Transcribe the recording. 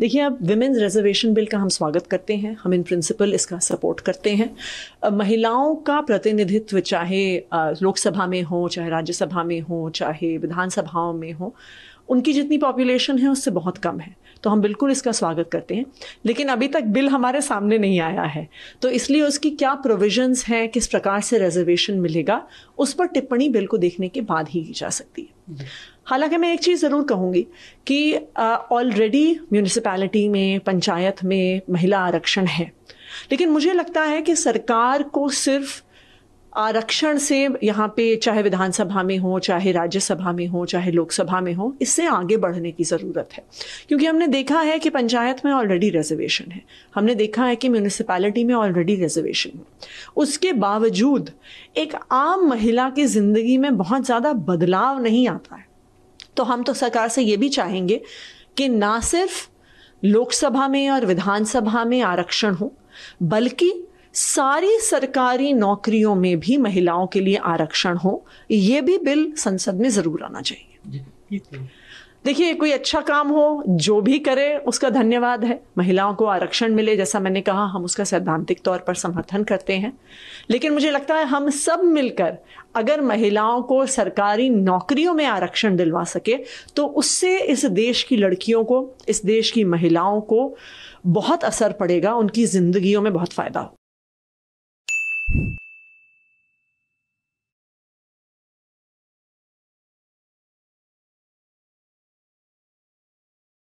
देखिए अब women's reservation bill का हम स्वागत करते हैं हम इन प्रिंसिपल इसका सपोर्ट करते हैं महिलाओं का प्रतिनिधित्व चाहे लोकसभा में हो चाहे राज्यसभा में हो चाहे विधानसभाओं में हो उनकी जितनी पॉपुलेशन है उससे बहुत कम है तो हम बिल्कुल इसका स्वागत करते हैं लेकिन अभी तक बिल हमारे सामने नहीं आया है तो इसलिए उसकी क्या प्रोविजंस हैं किस प्रकार से रिजर्वेशन मिलेगा उस पर टिप्पणी बिल को देखने के बाद ही की जा सकती है हालांकि मैं एक चीज़ ज़रूर कहूँगी कि ऑलरेडी म्यूनिसपैलिटी में पंचायत में महिला आरक्षण है लेकिन मुझे लगता है कि सरकार को सिर्फ आरक्षण से यहाँ पे चाहे विधानसभा में हो चाहे राज्यसभा में हो चाहे लोकसभा में हो इससे आगे बढ़ने की ज़रूरत है क्योंकि हमने देखा है कि पंचायत में ऑलरेडी रिजर्वेशन है हमने देखा है कि म्यूनिसपैलिटी में ऑलरेडी रिजर्वेशन है उसके बावजूद एक आम महिला की ज़िंदगी में बहुत ज़्यादा बदलाव नहीं आता है तो हम तो सरकार से ये भी चाहेंगे कि ना सिर्फ लोकसभा में और विधानसभा में आरक्षण हो बल्कि सारी सरकारी नौकरियों में भी महिलाओं के लिए आरक्षण हो ये भी बिल संसद में ज़रूर आना चाहिए देखिए कोई अच्छा काम हो जो भी करे उसका धन्यवाद है महिलाओं को आरक्षण मिले जैसा मैंने कहा हम उसका सैद्धांतिक तौर पर समर्थन करते हैं लेकिन मुझे लगता है हम सब मिलकर अगर महिलाओं को सरकारी नौकरियों में आरक्षण दिलवा सके तो उससे इस देश की लड़कियों को इस देश की महिलाओं को बहुत असर पड़ेगा उनकी जिंदगियों में बहुत फ़ायदा हो